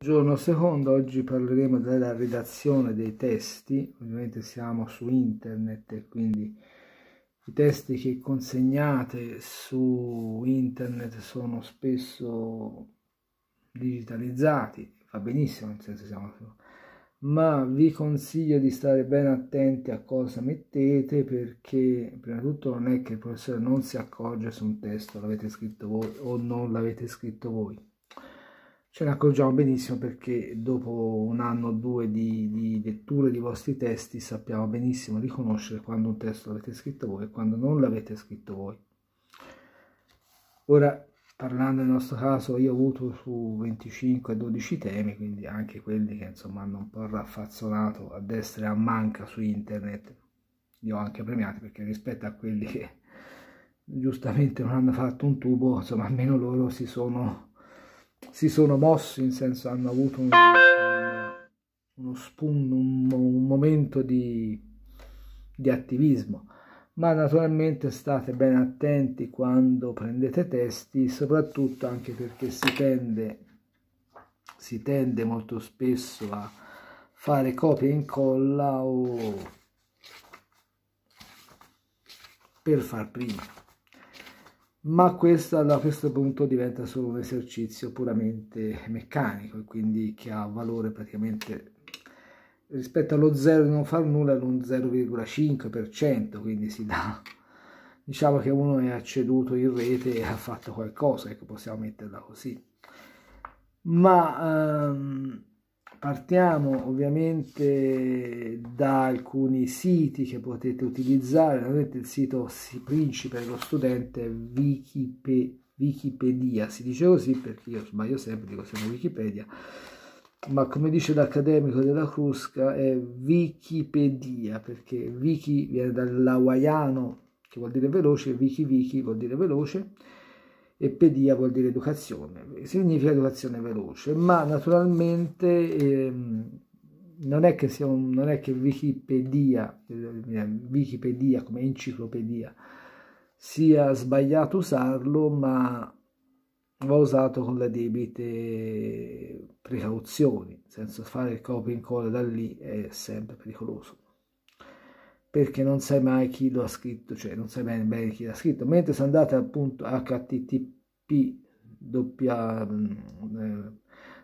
Giorno secondo, oggi parleremo della redazione dei testi, ovviamente siamo su internet e quindi i testi che consegnate su internet sono spesso digitalizzati, va benissimo, nel senso siamo su, ma vi consiglio di stare ben attenti a cosa mettete perché prima di tutto non è che il professore non si accorge se un testo l'avete scritto voi o non l'avete scritto voi Ce ne accorgiamo benissimo perché dopo un anno o due di, di letture di vostri testi sappiamo benissimo riconoscere quando un testo l'avete scritto voi e quando non l'avete scritto voi. Ora, parlando nel nostro caso, io ho avuto su 25 12 temi, quindi anche quelli che insomma hanno un po' raffazzonato a destra e a manca su internet, li ho anche premiati perché rispetto a quelli che giustamente non hanno fatto un tubo, insomma almeno loro si sono si sono mossi, in senso hanno avuto un, uno spunto, un, un, momento di, di attivismo. Ma naturalmente state ben attenti quando prendete testi, soprattutto anche perché si tende, si tende molto spesso a fare copia e incolla o per far prima ma questo da questo punto diventa solo un esercizio puramente meccanico e quindi che ha valore praticamente rispetto allo 0 di non far nulla ad un 0,5%, quindi si dà diciamo che uno è acceduto in rete e ha fatto qualcosa, ecco possiamo metterla così. Ma ehm, Partiamo ovviamente da alcuni siti che potete utilizzare, ovviamente il sito principe dello studente è Wikipedia, si dice così perché io sbaglio sempre, dico siamo Wikipedia, ma come dice l'accademico della Crusca è Wikipedia perché Wiki viene dall'hawaiano che vuol dire veloce, Wiki Wiki vuol dire veloce e pedia vuol dire educazione, significa educazione veloce, ma naturalmente ehm, non, è che sia un, non è che Wikipedia, eh, Wikipedia come enciclopedia sia sbagliato usarlo, ma va usato con le debite precauzioni, senza fare il copia e incolla da lì è sempre pericoloso perché non sai mai chi lo ha scritto, cioè non sai bene, bene chi l'ha scritto, mentre se andate appunto http doppia, mm, eh,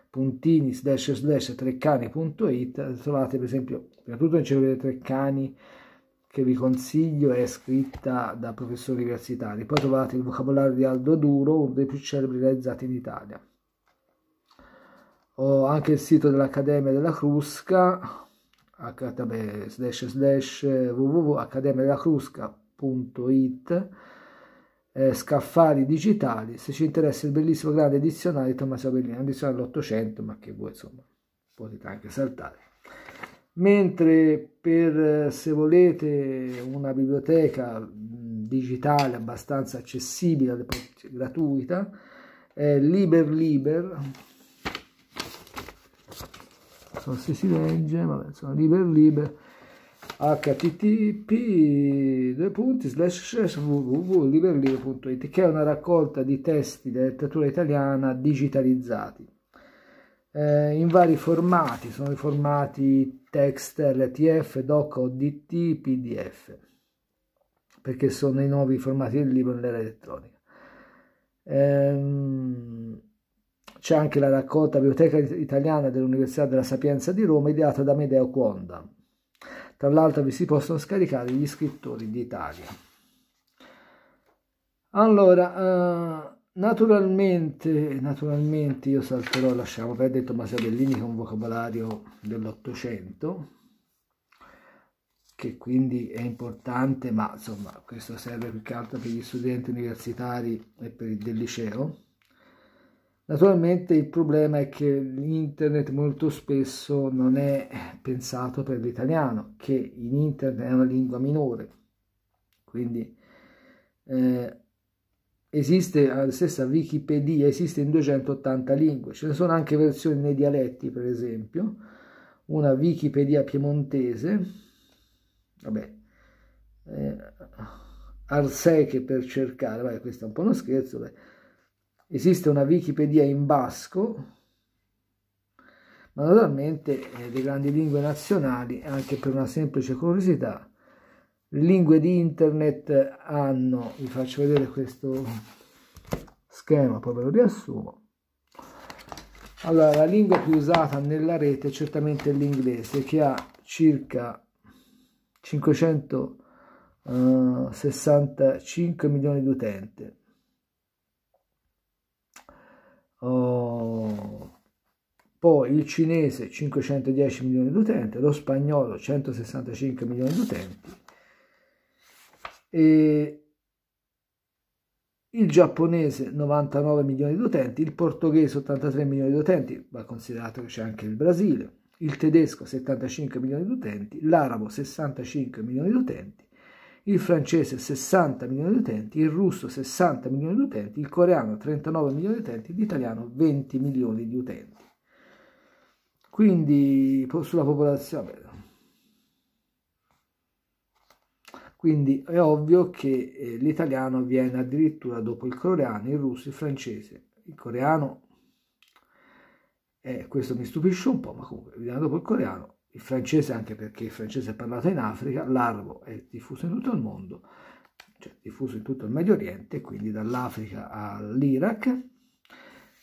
puntini slash slash treccani.it trovate per esempio, per tutto l'enciclopedia Treccani che vi consiglio è scritta da professori universitari, poi trovate il vocabolario di Aldo Duro, uno dei più celebri realizzati in Italia. Ho anche il sito dell'Accademia della Crusca, eh, slash slash www.accademiadellacrusca.it eh, scaffali digitali se ci interessa il bellissimo grande dizionario di Tommaso Bellini un dizionario dell'Ottocento ma che voi insomma potete anche saltare mentre per eh, se volete una biblioteca digitale abbastanza accessibile gratuita è Liber Liber so se si legge, vabbè, insomma, liber liber http due punti slash www.liberliber.it che è una raccolta di testi di letteratura italiana digitalizzati eh, in vari formati sono i formati text rtf doc odt pdf perché sono i nuovi formati del libro nell'era elettronica ehm c'è anche la raccolta Biblioteca Italiana dell'Università della Sapienza di Roma ideata da Medeo Quonda. Tra l'altro vi si possono scaricare gli scrittori d'Italia. Allora, eh, naturalmente, naturalmente io salterò, lasciamo perdere Tommaso Bellini che è un vocabolario dell'Ottocento, che quindi è importante, ma insomma questo serve più che altro per gli studenti universitari e per il del liceo. Naturalmente il problema è che l'internet molto spesso non è pensato per l'italiano, che in internet è una lingua minore, quindi eh, esiste la stessa Wikipedia, esiste in 280 lingue, ce ne sono anche versioni nei dialetti per esempio, una Wikipedia piemontese, vabbè, eh, Arseche per cercare, vabbè questo è un po' uno scherzo, vabbè Esiste una Wikipedia in basco, ma naturalmente eh, le grandi lingue nazionali, anche per una semplice curiosità, lingue di internet hanno, vi faccio vedere questo schema, poi ve lo riassumo. Allora, la lingua più usata nella rete è certamente l'inglese, che ha circa 565 eh, milioni di utenti Oh. poi il cinese 510 milioni di utenti, lo spagnolo 165 milioni di utenti e il giapponese 99 milioni di utenti, il portoghese 83 milioni di utenti, va considerato che c'è anche il Brasile, il tedesco 75 milioni di utenti, l'arabo 65 milioni di utenti il francese 60 milioni di utenti, il russo 60 milioni di utenti, il coreano 39 milioni di utenti, l'italiano 20 milioni di utenti. Quindi sulla popolazione... Quindi è ovvio che eh, l'italiano viene addirittura dopo il coreano, il russo, il francese. Il coreano, eh, questo mi stupisce un po', ma comunque vediamo dopo il coreano il francese anche perché il francese è parlato in Africa, l'arabo è diffuso in tutto il mondo, cioè diffuso in tutto il Medio Oriente, quindi dall'Africa all'Iraq.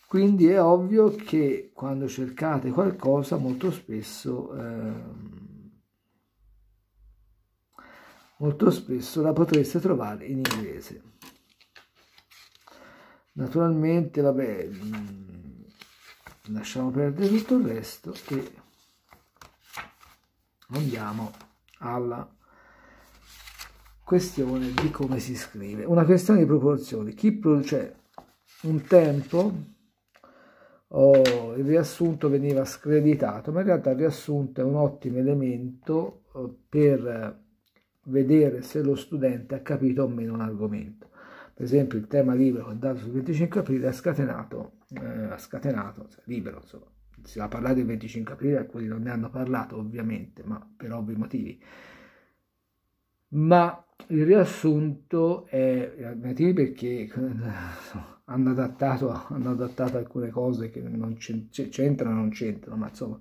Quindi è ovvio che quando cercate qualcosa molto spesso, eh, molto spesso la potreste trovare in inglese. Naturalmente, vabbè, mm, lasciamo perdere tutto il resto e andiamo alla questione di come si scrive. Una questione di proporzioni. Chi produce cioè, un tempo, oh, il riassunto veniva screditato, ma in realtà il riassunto è un ottimo elemento eh, per vedere se lo studente ha capito o meno un argomento. Per esempio il tema libero dato sul 25 aprile ha scatenato, eh, ha scatenato, cioè, libero insomma, si va a parlare del 25 aprile, alcuni non ne hanno parlato ovviamente, ma per ovvi motivi. Ma il riassunto è eh, perché hanno adattato, hanno adattato, alcune cose che non c'entrano, non c'entrano, ma insomma.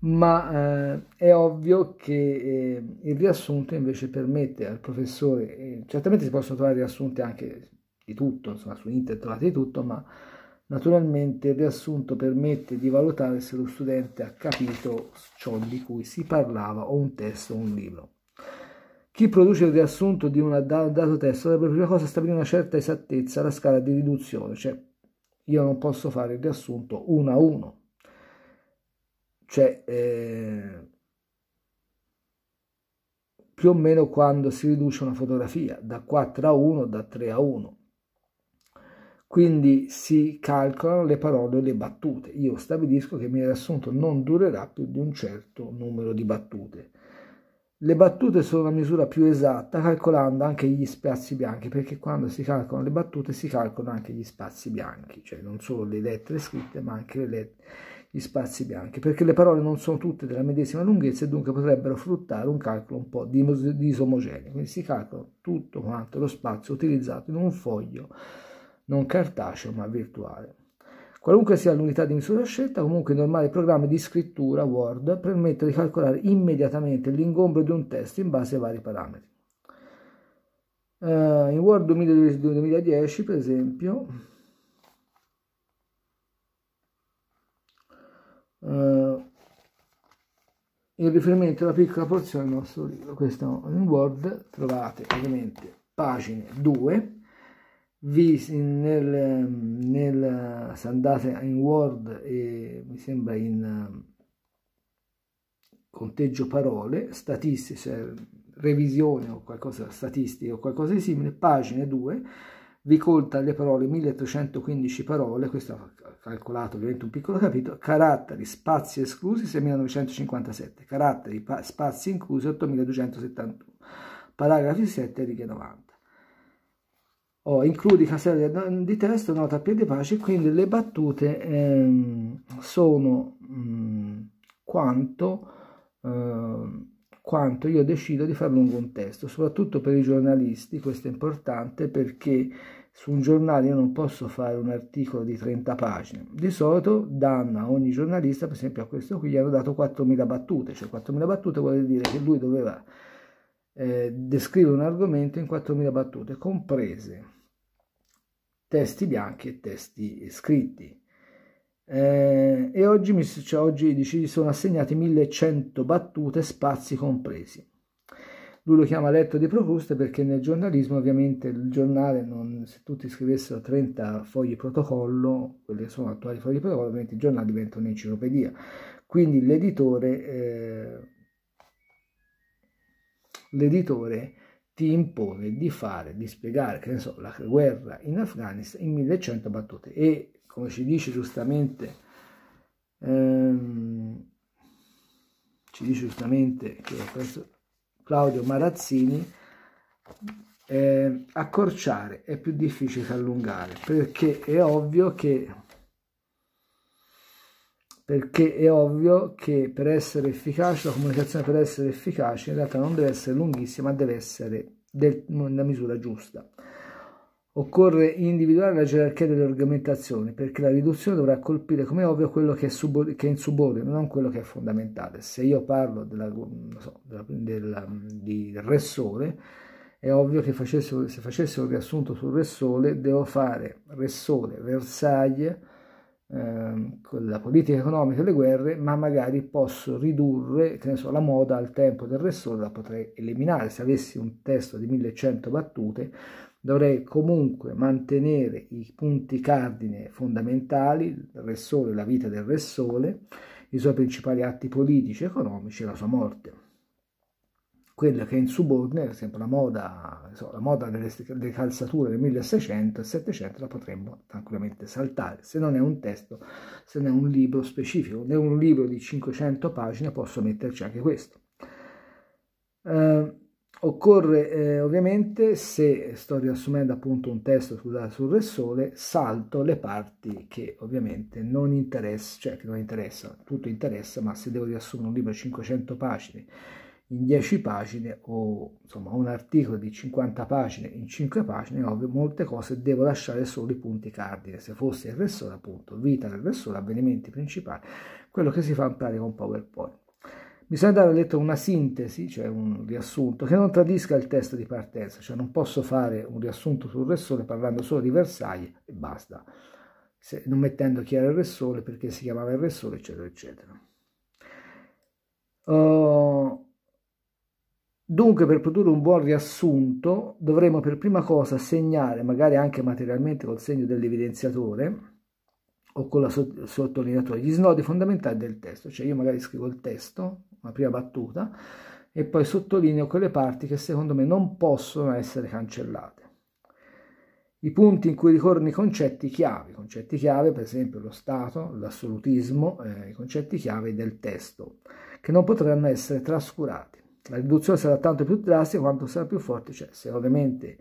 Ma eh, è ovvio che eh, il riassunto invece permette al professore, eh, certamente si possono trovare riassunti anche di tutto, insomma su internet trovate di tutto, ma Naturalmente il riassunto permette di valutare se lo studente ha capito ciò di cui si parlava o un testo o un libro. Chi produce il riassunto di un dato testo dovrebbe prima cosa stabilire una certa esattezza alla scala di riduzione, cioè io non posso fare il riassunto uno a uno. Cioè, eh, più o meno quando si riduce una fotografia da 4 a 1, da 3 a 1. Quindi si calcolano le parole o le battute. Io stabilisco che il mio riassunto non durerà più di un certo numero di battute. Le battute sono la misura più esatta calcolando anche gli spazi bianchi, perché quando si calcolano le battute si calcolano anche gli spazi bianchi, cioè non solo le lettere scritte ma anche let- gli spazi bianchi, perché le parole non sono tutte della medesima lunghezza e dunque potrebbero fruttare un calcolo un po' dis- disomogeneo. Quindi si calcola tutto quanto lo spazio utilizzato in un foglio non cartaceo ma virtuale. Qualunque sia l'unità di misura scelta, comunque i normali programmi di scrittura Word permettono di calcolare immediatamente l'ingombro di un testo in base ai vari parametri. Uh, in Word 2010, per esempio, uh, eh, il riferimento è una piccola porzione del nostro libro. Questo in Word trovate ovviamente pagine 2 vi nel, nel, se andate in Word e mi sembra in um, conteggio parole, statistiche, cioè revisione o qualcosa, statistica o qualcosa di simile, pagine 2, vi conta le parole, 1815 parole, questo ha calcolato ovviamente un piccolo capitolo, caratteri, spazi esclusi 6957, caratteri, spazi inclusi 8271, paragrafi 7, righe 90. Oh, includi casella di testo, nota a piedi pace, quindi le battute ehm, sono mh, mm, quanto, eh, quanto io decido di far lungo un testo, soprattutto per i giornalisti, questo è importante perché su un giornale io non posso fare un articolo di 30 pagine, di solito danno a ogni giornalista, per esempio a questo qui, gli hanno dato 4.000 battute, cioè 4.000 battute vuol dire che lui doveva eh, descrivere un argomento in 4.000 battute, comprese testi bianchi e testi scritti. Eh, e oggi, mi, cioè, oggi ci sono assegnati 1100 battute, spazi compresi. Lui lo chiama letto di proposte perché nel giornalismo ovviamente il giornale, non, se tutti scrivessero 30 fogli protocollo, quelli che sono attuali fogli protocollo, ovviamente il giornale diventa un'enciclopedia. Quindi l'editore, eh, l'editore ti impone di fare, di spiegare, che ne so, la guerra in Afghanistan in 1100 battute. E come ci dice giustamente, ehm, ci dice giustamente Claudio Marazzini, eh, accorciare è più difficile che allungare, perché è ovvio che perché è ovvio che per essere efficace, la comunicazione per essere efficace in realtà non deve essere lunghissima, ma deve essere nella misura giusta. Occorre individuare la gerarchia delle argomentazioni perché la riduzione dovrà colpire come ovvio quello che è, subor- che è insubordine, non quello che è fondamentale. Se io parlo della, so, della, della, di Re Sole, è ovvio che facessero, se facessi un riassunto sul Re Sole, devo fare Re Sole, Versailles, Ehm, con la politica economica e le guerre, ma magari posso ridurre so, la moda al tempo del re sole, la potrei eliminare. Se avessi un testo di 1100 battute, dovrei comunque mantenere i punti cardine fondamentali, il re sole, la vita del re sole, i suoi principali atti politici, e economici e la sua morte quella che è in subordine, ad esempio la moda, la moda delle, delle, calzature del 1600 e 700 la potremmo tranquillamente saltare, se non è un testo, se non è un libro specifico, né un libro di 500 pagine posso metterci anche questo. Eh, occorre eh, ovviamente, se sto riassumendo appunto un testo scusate, sul Re Sole, salto le parti che ovviamente non interessano, cioè che non interessano, tutto interessa, ma se devo riassumere un libro di 500 pagine in 10 pagine o insomma un articolo di 50 pagine in 5 pagine, ovvio, molte cose devo lasciare solo i punti cardine, se fosse il ressore appunto, vita del ressore, avvenimenti principali, quello che si fa in pratica con PowerPoint. Bisogna dare letto una sintesi, cioè un riassunto, che non tradisca il testo di partenza, cioè non posso fare un riassunto sul ressore parlando solo di Versailles e basta, se, non mettendo chi era il ressore, perché si chiamava il ressore, eccetera, eccetera. Uh, Dunque per produrre un buon riassunto dovremo per prima cosa segnare, magari anche materialmente col segno dell'evidenziatore o con la sottolineatura, gli snodi fondamentali del testo. Cioè io magari scrivo il testo, una prima battuta, e poi sottolineo quelle parti che secondo me non possono essere cancellate. I punti in cui ricorrono i concetti chiave, i concetti chiave per esempio lo Stato, l'assolutismo, eh, i concetti chiave del testo, che non potranno essere trascurati. La riduzione sarà tanto più drastica quanto sarà più forte, cioè se ovviamente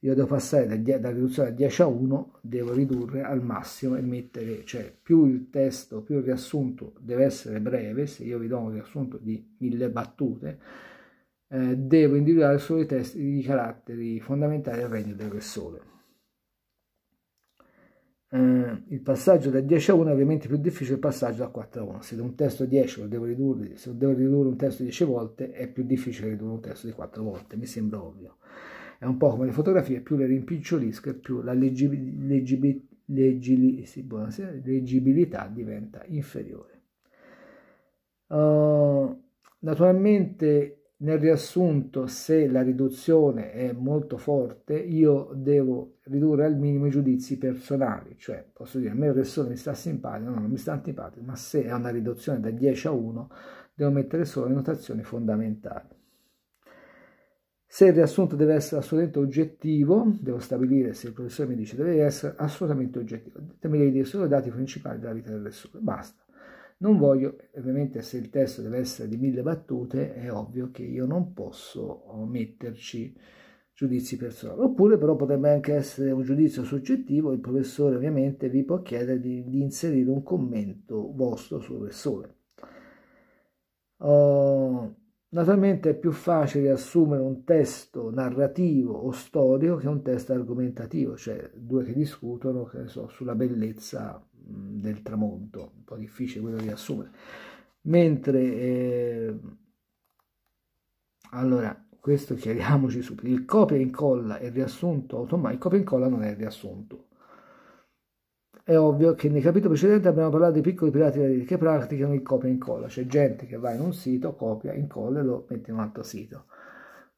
io devo passare da riduzione da 10 a 1, devo ridurre al massimo e mettere, cioè più il testo, più il riassunto deve essere breve, se io vi do un riassunto di mille battute, eh, devo individuare solo i testi di caratteri fondamentali al regno del Re Sole eh, il passaggio da 10 a 1 è ovviamente più difficile il passaggio da 4 a 1. Se un testo 10 lo devo ridurre, se devo ridurre un testo 10 volte è più difficile ridurre un testo di 4 volte, mi sembra ovvio. È un po' come le fotografie, più le rimpicciolisco più la leggibil leggibil leggili sì, leggibilità diventa inferiore. Uh, naturalmente nel riassunto se la riduzione è molto forte io devo ridurre al minimo i giudizi personali cioè posso dire a me il persona mi sta simpatico no, non mi sta antipatico ma se è una riduzione da 10 a 1 devo mettere solo le notazioni fondamentali se il riassunto deve essere assolutamente oggettivo devo stabilire se il professore mi dice deve essere assolutamente oggettivo mi devi dire solo i dati principali della vita del persone basta non voglio, ovviamente se il testo deve essere di mille battute, è ovvio che io non posso oh, metterci giudizi personali. Oppure però potrebbe anche essere un giudizio soggettivo, il professore ovviamente vi può chiedere di, di inserire un commento vostro sul sole. Uh, oh, naturalmente è più facile assumere un testo narrativo o storico che un testo argomentativo, cioè due che discutono che so, sulla bellezza del tramonto, un po' difficile quello di riassumere. Mentre, eh, allora, questo chiariamoci subito, il copia e incolla e riassunto automatico, il copia e incolla non è il riassunto. È ovvio che nel capitolo precedente abbiamo parlato dei piccoli pirati che praticano il copia e incolla, c'è gente che va in un sito, copia, incolla e lo mette in un altro sito.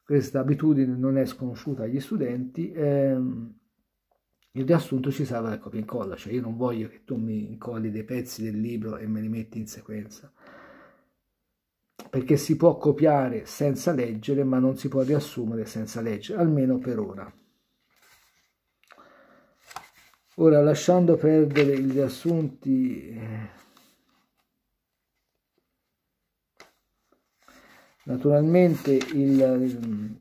Questa abitudine non è sconosciuta agli studenti. Ehm, il riassunto ci serve la copia e incolla, cioè io non voglio che tu mi incolli dei pezzi del libro e me li metti in sequenza, perché si può copiare senza leggere, ma non si può riassumere senza leggere, almeno per ora. Ora, lasciando perdere i riassunti, naturalmente il,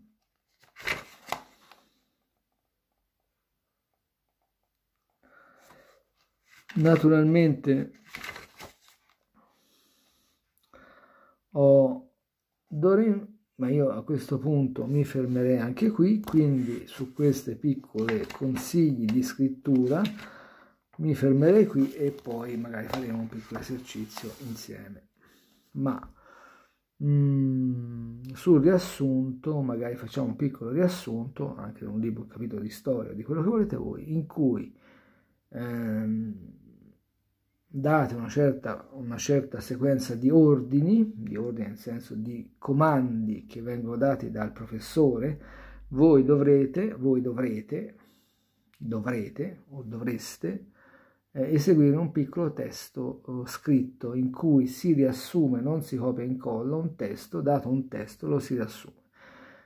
naturalmente ho Dorin ma io a questo punto mi fermerei anche qui quindi su queste piccole consigli di scrittura mi fermerei qui e poi magari faremo un piccolo esercizio insieme ma mh, mm, sul riassunto magari facciamo un piccolo riassunto anche un libro un capitolo di storia di quello che volete voi in cui ehm, date una certa, una certa sequenza di ordini, di ordini nel senso di comandi che vengono dati dal professore, voi dovrete, voi dovrete, dovrete o dovreste eh, eseguire un piccolo testo eh, scritto in cui si riassume, non si copia e incolla, un testo, dato un testo lo si riassume.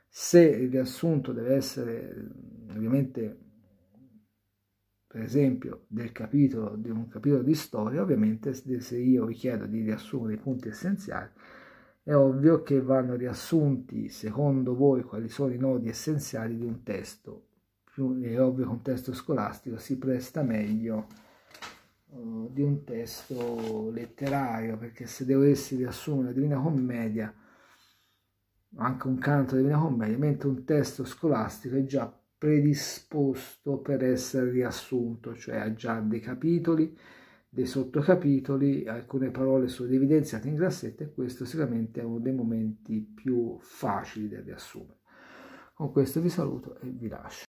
Se il riassunto deve essere ovviamente per esempio del capitolo, di un capitolo di storia, ovviamente se io vi chiedo di riassumere i punti essenziali, è ovvio che vanno riassunti secondo voi quali sono i nodi essenziali di un testo. Più è ovvio che un testo scolastico si presta meglio uh, di un testo letterario, perché se dovessi riassumere la Divina Commedia, anche un canto della Divina Commedia, mentre un testo scolastico è già predisposto per essere riassunto, cioè ha già dei capitoli, dei sottocapitoli, alcune parole sono evidenziate in grassetto e questo sicuramente è uno dei momenti più facili da riassumere. Con questo vi saluto e vi lascio.